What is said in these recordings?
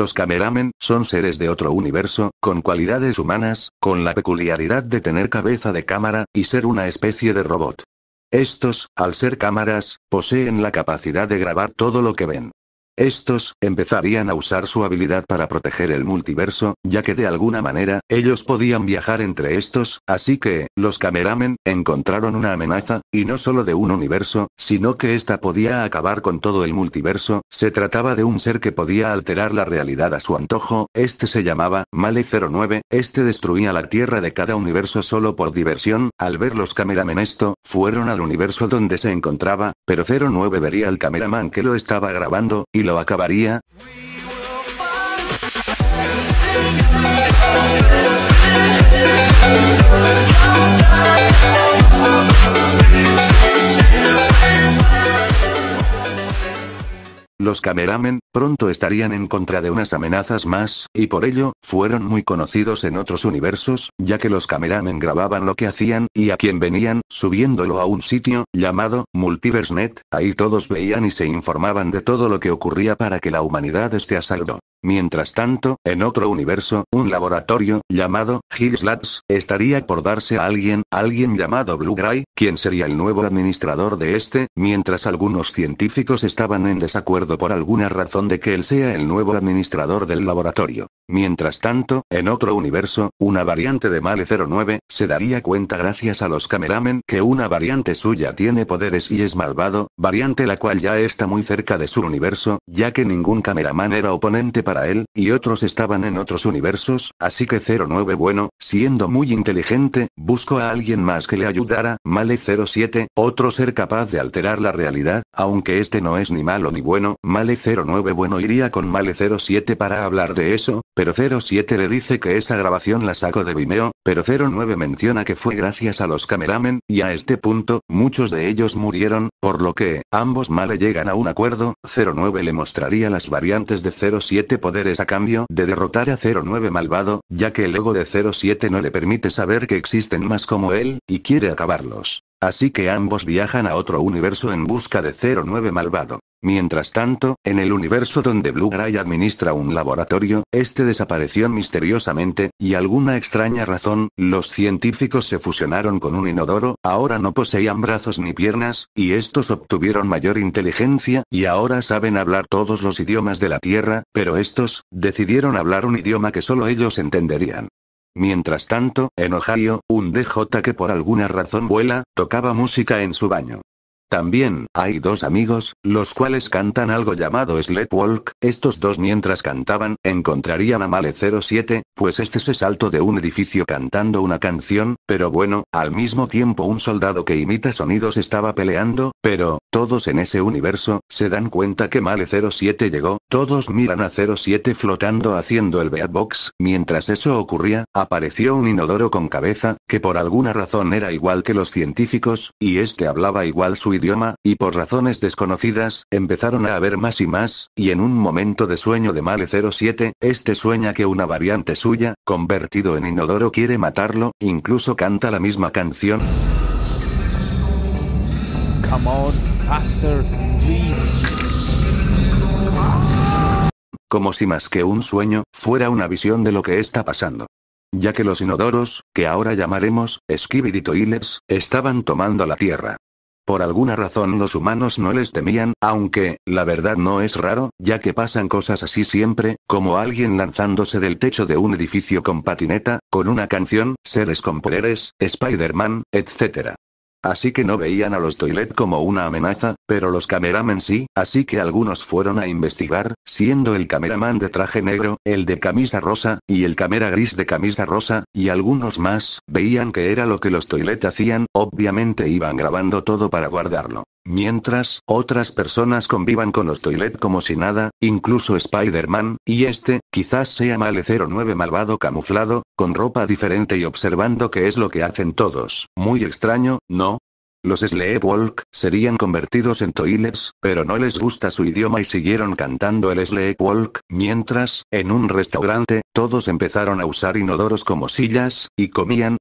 Los cameramen son seres de otro universo, con cualidades humanas, con la peculiaridad de tener cabeza de cámara, y ser una especie de robot. Estos, al ser cámaras, poseen la capacidad de grabar todo lo que ven. Estos, empezarían a usar su habilidad para proteger el multiverso, ya que de alguna manera, ellos podían viajar entre estos, así que, los cameramen, encontraron una amenaza, y no solo de un universo, sino que esta podía acabar con todo el multiverso, se trataba de un ser que podía alterar la realidad a su antojo, este se llamaba, Male 09, este destruía la Tierra de cada universo solo por diversión, al ver los cameramen esto, fueron al universo donde se encontraba, pero 09 vería al cameraman que lo estaba grabando, y lo acabaría. Los cameramen, Pronto estarían en contra de unas amenazas más, y por ello, fueron muy conocidos en otros universos, ya que los cameramen grababan lo que hacían, y a quien venían, subiéndolo a un sitio, llamado, Multiversenet, ahí todos veían y se informaban de todo lo que ocurría para que la humanidad esté a salvo. Mientras tanto, en otro universo, un laboratorio, llamado, Hills Labs, estaría por darse a alguien, alguien llamado Blue Gray, quien sería el nuevo administrador de este, mientras algunos científicos estaban en desacuerdo por alguna razón de que él sea el nuevo administrador del laboratorio. Mientras tanto, en otro universo, una variante de Male 09, se daría cuenta gracias a los cameramen que una variante suya tiene poderes y es malvado, variante la cual ya está muy cerca de su universo, ya que ningún cameraman era oponente para él, y otros estaban en otros universos, así que 09 bueno, siendo muy inteligente, buscó a alguien más que le ayudara, Male 07, otro ser capaz de alterar la realidad, aunque este no es ni malo ni bueno, Male 09 bueno iría con Male 07 para hablar de eso, pero 07 le dice que esa grabación la sacó de Vimeo, pero 09 menciona que fue gracias a los cameramen, y a este punto, muchos de ellos murieron, por lo que, ambos males llegan a un acuerdo, 09 le mostraría las variantes de 07 poderes a cambio de derrotar a 09 malvado, ya que el ego de 07 no le permite saber que existen más como él, y quiere acabarlos. Así que ambos viajan a otro universo en busca de 09 malvado. Mientras tanto, en el universo donde Blue Ray administra un laboratorio, este desapareció misteriosamente, y alguna extraña razón, los científicos se fusionaron con un inodoro, ahora no poseían brazos ni piernas, y estos obtuvieron mayor inteligencia, y ahora saben hablar todos los idiomas de la Tierra, pero estos, decidieron hablar un idioma que solo ellos entenderían. Mientras tanto, en Ohio, un DJ que por alguna razón vuela, tocaba música en su baño. También, hay dos amigos, los cuales cantan algo llamado Sleepwalk, estos dos mientras cantaban, encontrarían a Male 07, pues este se salto de un edificio cantando una canción, pero bueno, al mismo tiempo un soldado que imita sonidos estaba peleando, pero, todos en ese universo, se dan cuenta que Male 07 llegó, todos miran a 07 flotando haciendo el Beatbox, mientras eso ocurría, apareció un inodoro con cabeza, que por alguna razón era igual que los científicos, y este hablaba igual su idioma, y por razones desconocidas, empezaron a haber más y más, y en un momento de sueño de Male 07, este sueña que una variante suya, convertido en inodoro quiere matarlo, incluso canta la misma canción. Como si más que un sueño, fuera una visión de lo que está pasando. Ya que los inodoros, que ahora llamaremos, Skibidi Toilets, estaban tomando la tierra. Por alguna razón los humanos no les temían, aunque, la verdad no es raro, ya que pasan cosas así siempre, como alguien lanzándose del techo de un edificio con patineta, con una canción, seres con poderes, Spider-Man, etc. Así que no veían a los Toilet como una amenaza, pero los cameramen sí, así que algunos fueron a investigar, siendo el cameraman de traje negro, el de camisa rosa, y el camera gris de camisa rosa, y algunos más, veían que era lo que los Toilet hacían, obviamente iban grabando todo para guardarlo. Mientras, otras personas convivan con los Toilet como si nada, incluso Spider-Man, y este, quizás sea Male 09 malvado camuflado, con ropa diferente y observando qué es lo que hacen todos. Muy extraño, ¿no? Los Sleepwalk serían convertidos en Toilets, pero no les gusta su idioma y siguieron cantando el Sleepwalk, mientras, en un restaurante, todos empezaron a usar inodoros como sillas, y comían.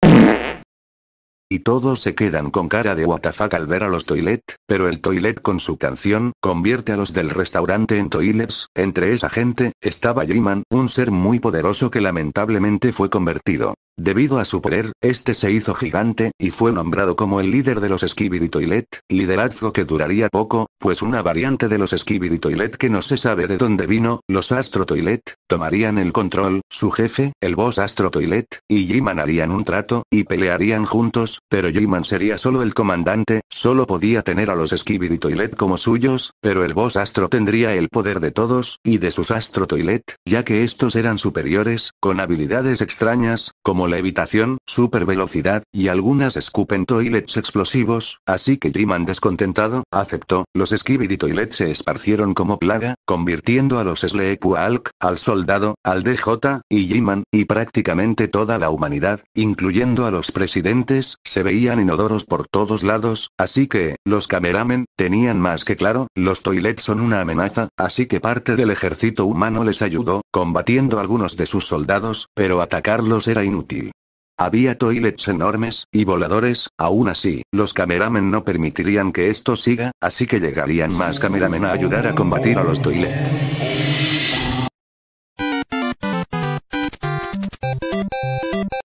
Y todos se quedan con cara de WTF al ver a los Toilet, pero el Toilet con su canción, convierte a los del restaurante en Toilets, entre esa gente, estaba Jiman, un ser muy poderoso que lamentablemente fue convertido. Debido a su poder, este se hizo gigante, y fue nombrado como el líder de los Skibidi Toilet, liderazgo que duraría poco, pues una variante de los Skibidi Toilet que no se sabe de dónde vino, los Astro Toilet, tomarían el control, su jefe, el boss Astro Toilet, y Jiman harían un trato, y pelearían juntos, pero Jiman sería solo el comandante, solo podía tener a los Skibidi Toilet como suyos, pero el boss Astro tendría el poder de todos, y de sus Astro Toilet, ya que estos eran superiores, con habilidades extrañas, como la levitación, supervelocidad, y algunas escupen toilets explosivos, así que Jiman descontentado, aceptó, los skibidi toilets se esparcieron como plaga, convirtiendo a los Sleepwalk, al soldado, al DJ, y Jiman, y prácticamente toda la humanidad, incluyendo a los presidentes, se veían inodoros por todos lados, así que, los cameramen, tenían más que claro, los toilets son una amenaza, así que parte del ejército humano les ayudó, combatiendo algunos de sus soldados pero atacarlos era inútil. Había toilets enormes, y voladores, aún así, los cameramen no permitirían que esto siga, así que llegarían más cameramen a ayudar a combatir a los toilets.